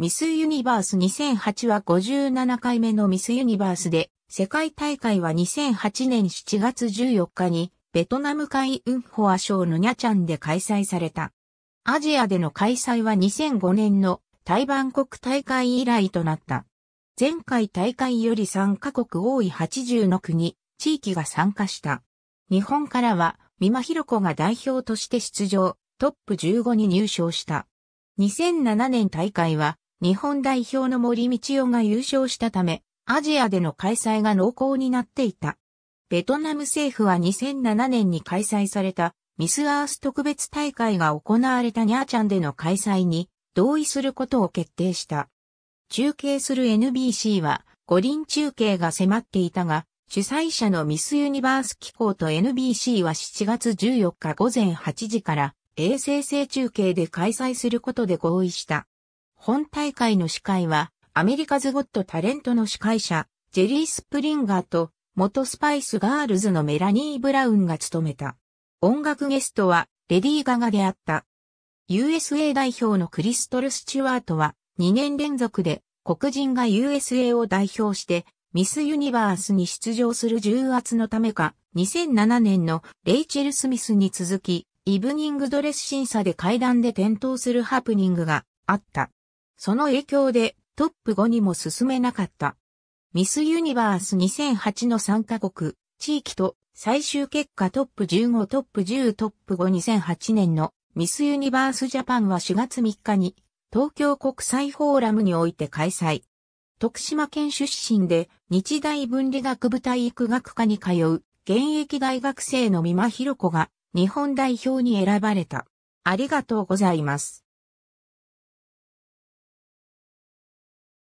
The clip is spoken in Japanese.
ミスユニバース2008は57回目のミスユニバースで、世界大会は2008年7月14日に、ベトナム海運ォア賞のニャチャンで開催された。アジアでの開催は2005年の台湾国大会以来となった。前回大会より3カ国多い80の国、地域が参加した。日本からは、美馬弘子が代表として出場、トップ15に入賞した。2007年大会は、日本代表の森道夫が優勝したため、アジアでの開催が濃厚になっていた。ベトナム政府は2007年に開催されたミスアース特別大会が行われたニャーチャンでの開催に同意することを決定した。中継する NBC は五輪中継が迫っていたが、主催者のミスユニバース機構と NBC は7月14日午前8時から衛星制中継で開催することで合意した。本大会の司会は、アメリカズ・ゴット・タレントの司会者、ジェリー・スプリンガーと、元スパイス・ガールズのメラニー・ブラウンが務めた。音楽ゲストは、レディー・ガガであった。USA 代表のクリストル・スチュワートは、2年連続で、黒人が USA を代表して、ミス・ユニバースに出場する重圧のためか、2007年のレイチェル・スミスに続き、イブニングドレス審査で階段で転倒するハプニングがあった。その影響でトップ5にも進めなかった。ミスユニバース2008の参加国、地域と最終結果トップ15トップ10トップ52008年のミスユニバースジャパンは4月3日に東京国際フォーラムにおいて開催。徳島県出身で日大文理学部体育学科に通う現役大学生の美馬博子が日本代表に選ばれた。ありがとうございます。